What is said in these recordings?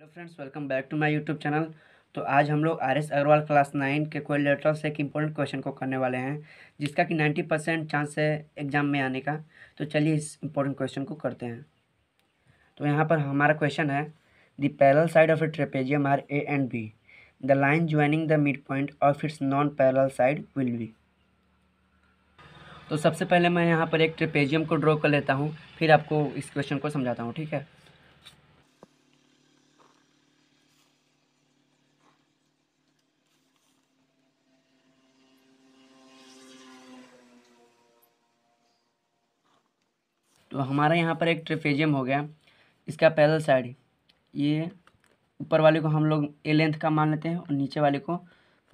hello friends welcome back to my YouTube channel तो आज हम लोग R S Agarwal class nine के कोई लेटर से एक इम्पोर्टेंट क्वेश्चन को करने वाले हैं जिसका कि नाइन्टी परसेंट चांस है एग्जाम में आने का तो चलिए इस इम्पोर्टेंट क्वेश्चन को करते हैं तो यहाँ पर हमारा क्वेश्चन है the parallel side of a trapezium are A and b the line joining the mid point of its non parallel side will be तो सबसे पहले मैं यहाँ पर एक ट्रेपेजियम को ड्रॉ कर लेता हूँ फिर आपको इस क्वेश्चन को समझाता हूँ ठीक है हमारा यहाँ पर एक ट्रेफेजियम हो गया इसका पैदल साइड ये ऊपर वाले को हम लोग ए लेंथ का मान लेते हैं और नीचे वाले को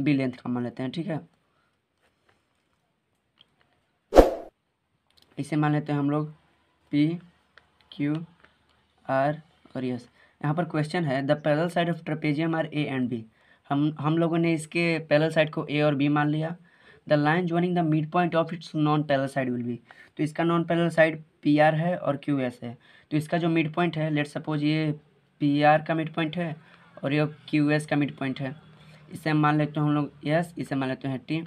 बी लेंथ का मान लेते हैं ठीक है इसे मान लेते हैं हम लोग पी क्यू आर और यस यहाँ पर क्वेश्चन है the parallel side of trapezium are A and B हम हम लोगों ने इसके पैदल साइड को ए और बी मान लिया the line joining the mid point of its non parallel side will be तो इसका non parallel side P R है और क्यू एस है तो इसका जो मिड पॉइंट है लेट सपोज ये पी आर का मिड पॉइंट है और ये क्यू एस का मिड पॉइंट है इसे मान लेते हैं हम लोग यस इसे मान लेते हैं टी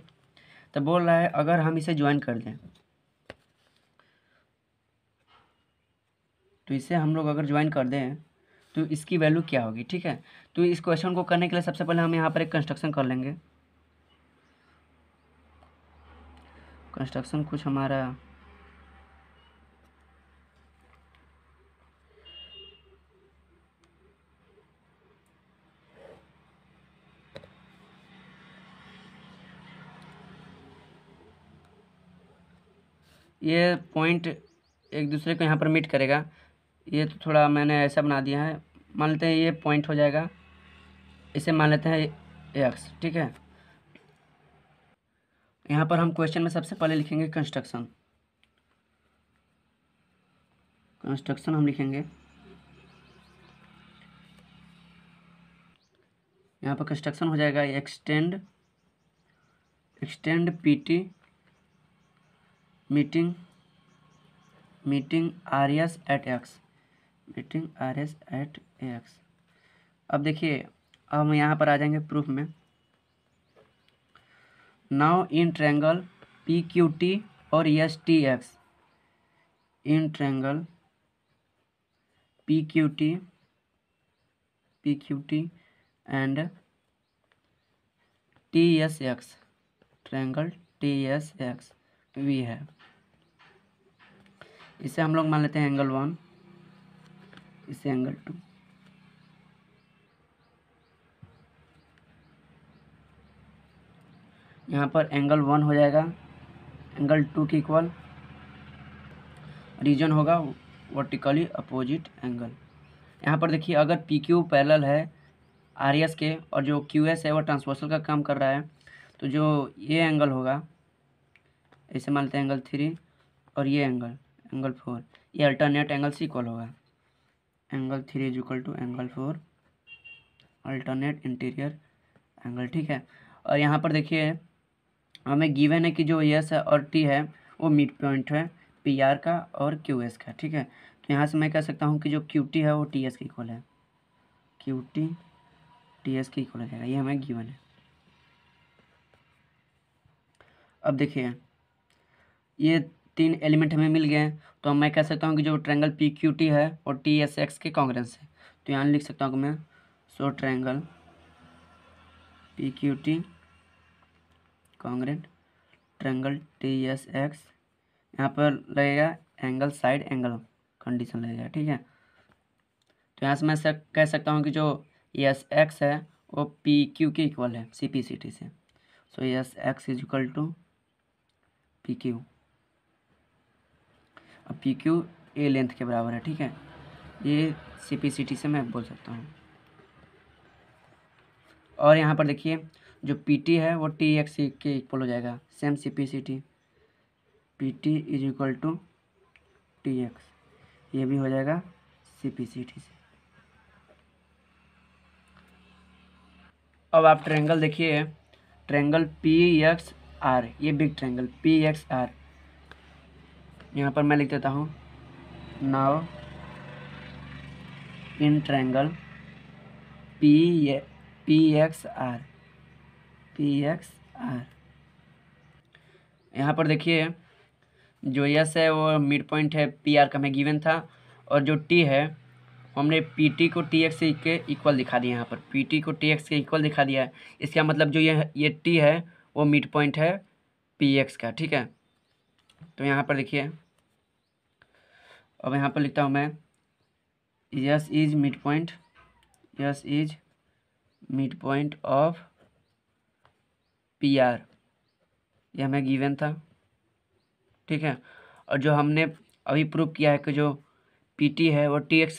तो बोल रहा है अगर हम इसे ज्वाइन कर दें तो इसे हम लोग अगर ज्वाइन कर दें तो इसकी वैल्यू क्या होगी ठीक है तो इस क्वेश्चन को करने के लिए सबसे पहले हम यहाँ पर एक कंस्ट्रक्शन कर लेंगे कंस्ट्रक्शन कुछ हमारा ये पॉइंट एक दूसरे को यहाँ पर मीट करेगा ये तो थोड़ा मैंने ऐसा बना दिया है मान लेते हैं ये पॉइंट हो जाएगा इसे मान लेते हैं एक्स ठीक है यहाँ पर हम क्वेश्चन में सबसे पहले लिखेंगे कंस्ट्रक्शन कंस्ट्रक्शन हम लिखेंगे यहाँ पर कंस्ट्रक्शन हो जाएगा extend extend PT meeting meeting R S at X meeting R S at X अब देखिए अब हम यहाँ पर आ जाएंगे प्रूफ में now in triangle P Q T और S T X in triangle P Q T P Q T and T S X triangle T S X we है इसे हम लोग मान लेते हैं एंगल वन इसे एंगल टू यहाँ पर एंगल वन हो जाएगा एंगल टू के इक्वल रीजन होगा वर्टिकली अपोजिट एंगल यहाँ पर देखिए अगर पी क्यू पैरल है आर एस के और जो क्यू एस है वो ट्रांसवर्सल का काम कर रहा है तो जो ये एंगल होगा इसे मान लेते हैं एंगल थ्री और ये एंगल एंगल फोर ये अल्टरनेट एंगल सी इक्वल होगा angle three is equal to angle four alternate interior angle ठीक है और यहाँ पर देखिए हमें गिवन है कि जो यस है और टी है वो मिड पॉइंट है पी आर का और क्यू एस का ठीक है तो यहाँ से मैं कह सकता हूँ कि जो क्यू टी है वो टी एस के इक्वल है क्यू टी टी एस की इक्वल हो जाएगा ये हमें गिवन है अब देखिए ये तीन एलिमेंट हमें मिल गए हैं तो मैं कह सकता हूँ कि जो ट्रैंगल पी क्यू टी है और टी एस एक्स के कांग्रेस है तो यहाँ लिख सकता हूँ मैं so triangle P Q T congruent triangle T S X यहाँ पर लगेगा एंगल साइड एंगल कंडीशन लगेगा ठीक है तो यहाँ से मैं सक, कह सकता हूँ कि जो एस एक्स है वो पी क्यू के इक्वल है सी पी सी टी से so S X is equal to P Q और पी क्यू ए लेंथ के बराबर है ठीक है ये सी पी सी टी से मैं बोल सकता हूँ और यहाँ पर देखिए जो पी टी है वो टी एक्स के इक्वल हो जाएगा same C P C T P T is equal to T X ये भी हो जाएगा सी पी सी टी से अब आप ट्रेंगल देखिए ट्रेंगल पी एक्स आर ये big triangle P X R यहाँ पर मैं लिख देता हूँ now in triangle P P X R P X R यहाँ पर देखिए जो यस है वो मिड पॉइंट है पी आर का हमें गिवन था और जो टी है हमने पी टी को टी एक्स के इक्वल दिखा दिया यहाँ पर पी टी को टी एक्स के इक्वल दिखा दिया है इसका मतलब जो ये ये टी है वो मिड पॉइंट है पी एक्स का ठीक है तो यहाँ पर देखिए अब यहाँ पर लिखता हूँ मैं S is mid point S is mid point of P R यह हमें गिवन था ठीक है और जो हमने अभी प्रूव किया है कि जो पी टी है वो टी एक्स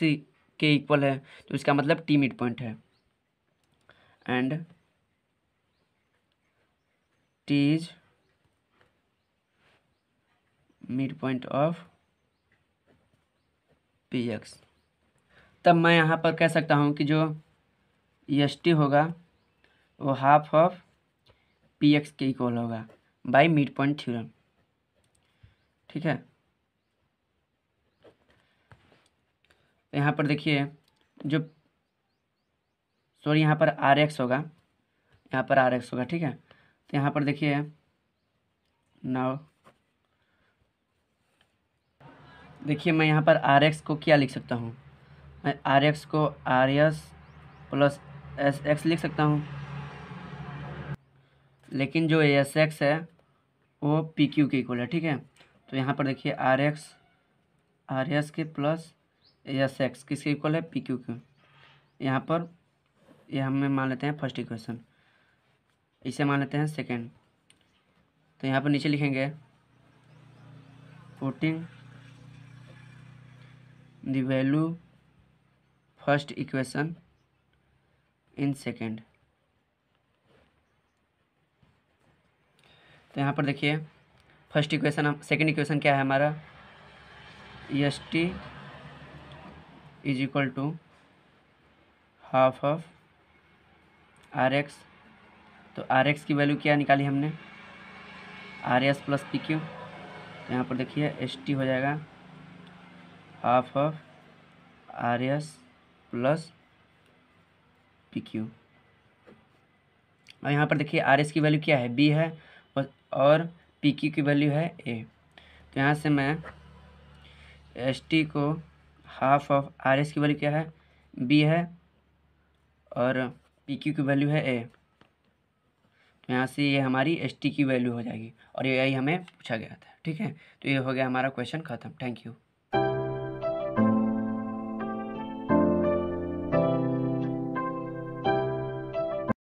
के इक्वल है तो इसका मतलब टी मिड पॉइंट है and T is mid point of P X तब मैं यहाँ पर कह सकता हूँ कि जो एस टी होगा वो हाफ ऑफ पी एक्स के इक्वल होगा बाई मिड पॉइंट थ्योरम ठीक है यहाँ पर देखिए जो सॉरी यहाँ पर आर एक्स होगा यहाँ पर आर एक्स होगा ठीक है तो यहाँ पर देखिए नाउ देखिए मैं यहाँ पर आर एक्स को क्या लिख सकता हूँ मैं आर एक्स को R S plus S X लिख सकता हूँ लेकिन जो एस एक्स है वो पी क्यू के इक्वल है ठीक है तो यहाँ पर देखिए आर एक्स आर एस के प्लस एस एक्स किसके इक्वल है पी क्यू के यहाँ पर ये यह हमें मान लेते हैं फर्स्ट इक्वेशन इसे मान लेते हैं सेकेंड तो यहाँ पर नीचे लिखेंगे fourteen the value first equation in second तो यहाँ पर देखिए फर्स्ट इक्वेशन हम सेकेंड इक्वेशन क्या है हमारा S T is equal to half of R X तो आर एक्स की वैल्यू क्या निकाली हमने R S plus P Q तो यहाँ पर देखिए एस टी हो जाएगा half of R S plus P Q और यहाँ पर देखिए आर एस की वैल्यू क्या है बी है और पी क्यू की वैल्यू है ए तो यहाँ से मैं एस टी को हाफ ऑफ आर एस की वैल्यू क्या है बी है और पी क्यू की वैल्यू है ए तो यहाँ से ये हमारी एस टी की वैल्यू हो जाएगी और ये यही हमें पूछा गया था ठीक है तो ये हो गया हमारा क्वेश्चन खत्म थैंक यू